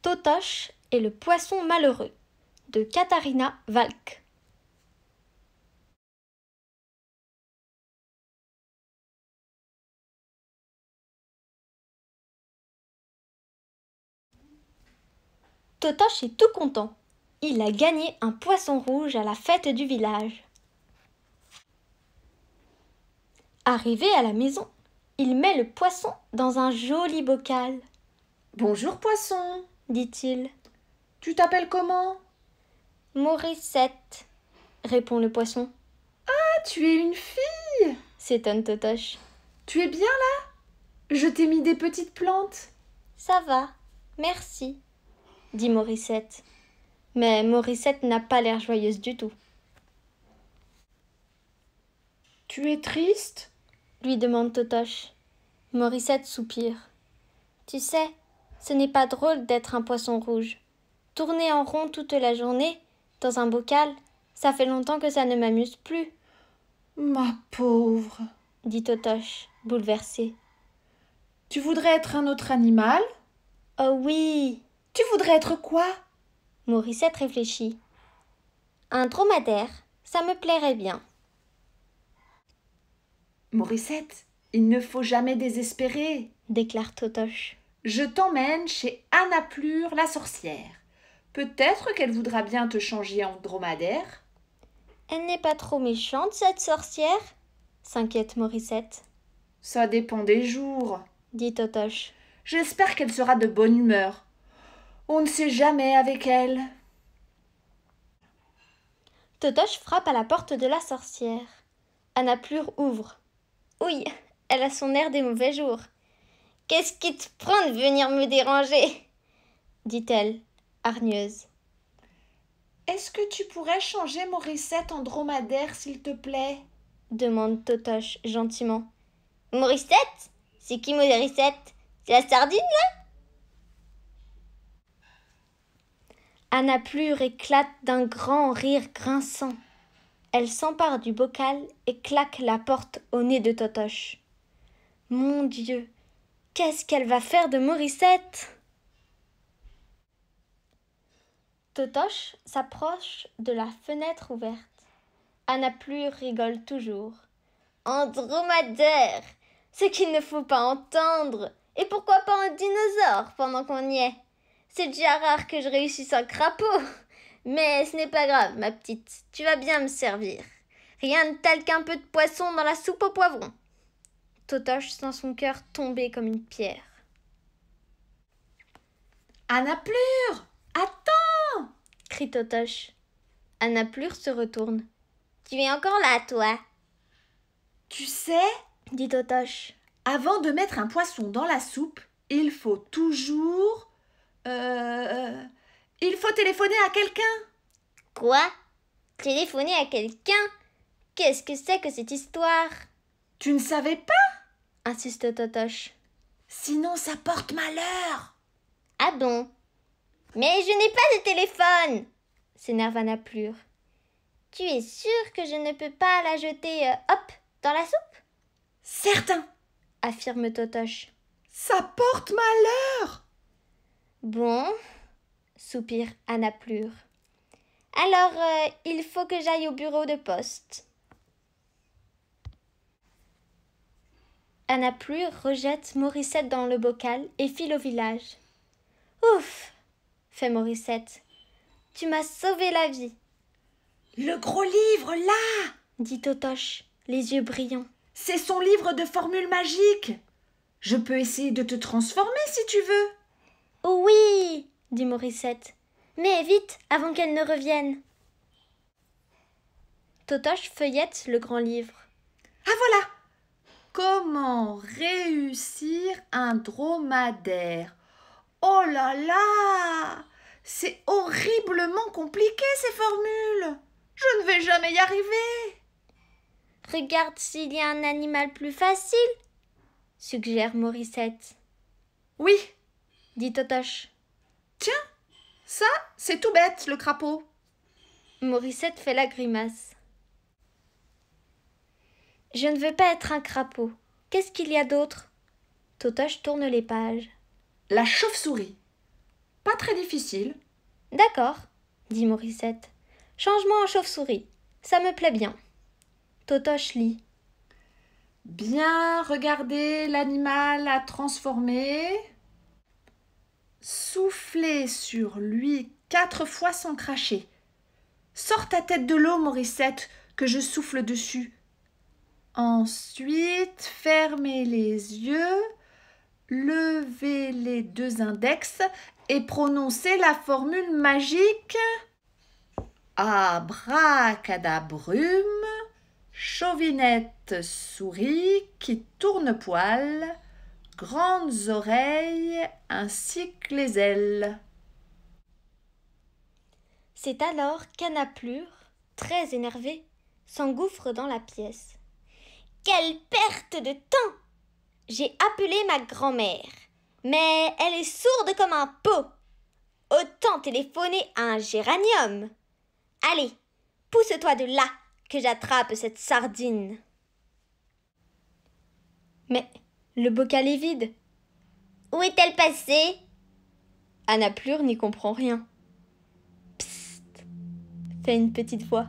Totoche et le poisson malheureux de Katharina Valk. Totoche est tout content. Il a gagné un poisson rouge à la fête du village. Arrivé à la maison, il met le poisson dans un joli bocal. Bonjour poisson dit-il. Tu t'appelles comment Morissette, répond le poisson. Ah, tu es une fille s'étonne Totoche. Tu es bien là Je t'ai mis des petites plantes. Ça va, merci, dit Morissette. Mais Morissette n'a pas l'air joyeuse du tout. Tu es triste lui demande Totoche. Morissette soupire. Tu sais, ce n'est pas drôle d'être un poisson rouge. Tourner en rond toute la journée, dans un bocal, ça fait longtemps que ça ne m'amuse plus. Ma pauvre, dit Totoche, bouleversé. Tu voudrais être un autre animal Oh oui Tu voudrais être quoi Morissette réfléchit. Un dromadaire, ça me plairait bien. Morissette, il ne faut jamais désespérer, déclare Totoche. Je t'emmène chez Anna Plure la sorcière. Peut-être qu'elle voudra bien te changer en dromadaire. Elle n'est pas trop méchante, cette sorcière s'inquiète Morissette. Ça dépend des jours, dit Totoche. J'espère qu'elle sera de bonne humeur. On ne sait jamais avec elle. Totoche frappe à la porte de la sorcière. Anna Plure ouvre. Oui, elle a son air des mauvais jours. Qu'est-ce qui te prend de venir me déranger dit-elle, hargneuse. Est-ce que tu pourrais changer Morissette en dromadaire, s'il te plaît demande Totoche gentiment. Morissette C'est qui Morissette C'est la sardine, là Anna Plure éclate d'un grand rire grinçant. Elle s'empare du bocal et claque la porte au nez de Totoche. Mon Dieu, Qu'est-ce qu'elle va faire de Morissette Totoche s'approche de la fenêtre ouverte. Anna Plure rigole toujours. Un dromadaire Ce qu'il ne faut pas entendre Et pourquoi pas un dinosaure pendant qu'on y est C'est déjà rare que je réussisse un crapaud Mais ce n'est pas grave, ma petite. Tu vas bien me servir. Rien de tel qu'un peu de poisson dans la soupe au poivron. Totoche sent son cœur tomber comme une pierre. Anna Plure, Attends crie Totoche. Plure se retourne. Tu es encore là, toi Tu sais dit Totoche. Avant de mettre un poisson dans la soupe, il faut toujours. Euh. Il faut téléphoner à quelqu'un Quoi Téléphoner à quelqu'un Qu'est-ce que c'est que cette histoire Tu ne savais pas insiste Totoche. Sinon ça porte malheur. Ah bon Mais je n'ai pas de téléphone s'énerve Anna Plure. Tu es sûr que je ne peux pas la jeter, euh, hop, dans la soupe Certain affirme Totoche. Ça porte malheur Bon, soupire Anna Plure. Alors, euh, il faut que j'aille au bureau de poste. Anna Pluie rejette Morissette dans le bocal et file au village. Ouf fait Morissette. Tu m'as sauvé la vie. Le gros livre, là dit Totoche, les yeux brillants. C'est son livre de formules magiques. Je peux essayer de te transformer si tu veux. oui dit Morissette. Mais vite, avant qu'elle ne revienne. Totoche feuillette le grand livre. Ah voilà Comment réussir un dromadaire Oh là là C'est horriblement compliqué ces formules Je ne vais jamais y arriver Regarde s'il y a un animal plus facile, suggère Morissette. Oui, dit Totoche. Tiens, ça, c'est tout bête, le crapaud. Morissette fait la grimace. Je ne veux pas être un crapaud. Qu'est-ce qu'il y a d'autre Totoche tourne les pages. La chauve-souris. Pas très difficile. D'accord, dit Morissette. Changement en chauve-souris. Ça me plaît bien. Totoche lit. Bien regarder l'animal à transformer. Souffler sur lui quatre fois sans cracher. Sors ta tête de l'eau, Morissette, que je souffle dessus. Ensuite, fermez les yeux, levez les deux index et prononcez la formule magique Abracadabrum chauvinette souris qui tourne poil, grandes oreilles ainsi que les ailes. C'est alors qu'Anaplure, très énervée, s'engouffre dans la pièce. Quelle perte de temps J'ai appelé ma grand-mère, mais elle est sourde comme un pot. Autant téléphoner à un géranium. Allez, pousse-toi de là que j'attrape cette sardine. Mais le bocal est vide. Où est-elle passée Anna Plure n'y comprend rien. Psst fait une petite voix.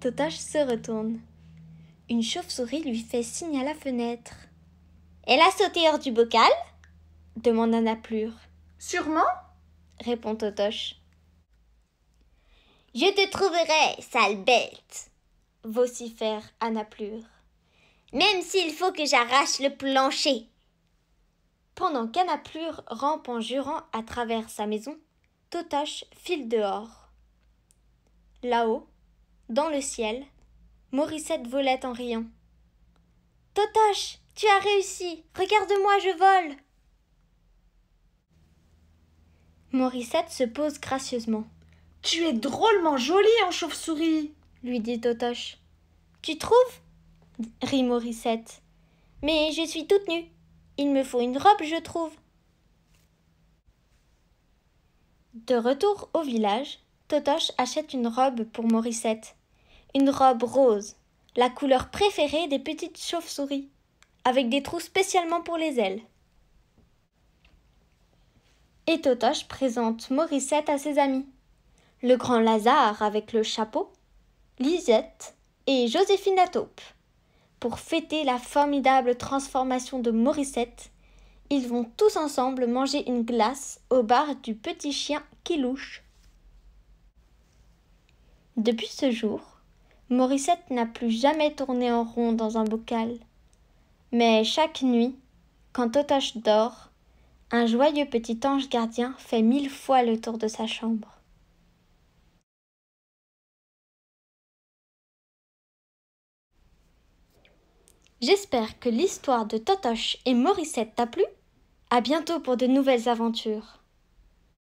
Totache se retourne. Une chauve-souris lui fait signe à la fenêtre. Elle a sauté hors du bocal demande Anaplure. « Sûrement répond Totoche. Je te trouverai, sale bête vocifère Anaplure. « Même s'il faut que j'arrache le plancher Pendant qu'Anaplure rampe en jurant à travers sa maison, Totoche file dehors. Là-haut, dans le ciel, Morissette volait en riant. Totoche, tu as réussi. Regarde-moi, je vole. Morissette se pose gracieusement. Tu es drôlement jolie en chauve-souris, lui dit Totoche. Tu trouves rit Morissette. Mais je suis toute nue. Il me faut une robe, je trouve. De retour au village, Totoche achète une robe pour Morissette une robe rose, la couleur préférée des petites chauves-souris, avec des trous spécialement pour les ailes. Et Totoche présente Morissette à ses amis. Le grand Lazare avec le chapeau, Lisette et Joséphine la taupe. Pour fêter la formidable transformation de Morissette, ils vont tous ensemble manger une glace au bar du petit chien louche. Depuis ce jour, Morissette n'a plus jamais tourné en rond dans un bocal. Mais chaque nuit, quand Totoche dort, un joyeux petit ange gardien fait mille fois le tour de sa chambre. J'espère que l'histoire de Totoche et Morissette t'a plu. À bientôt pour de nouvelles aventures.